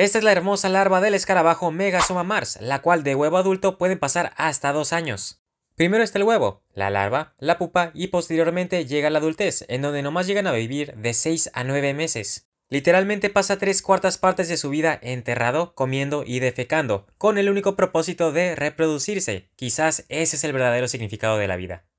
Esta es la hermosa larva del escarabajo Megasoma mars, la cual de huevo adulto pueden pasar hasta dos años. Primero está el huevo, la larva, la pupa y posteriormente llega la adultez, en donde nomás llegan a vivir de 6 a 9 meses. Literalmente pasa tres cuartas partes de su vida enterrado, comiendo y defecando, con el único propósito de reproducirse. Quizás ese es el verdadero significado de la vida.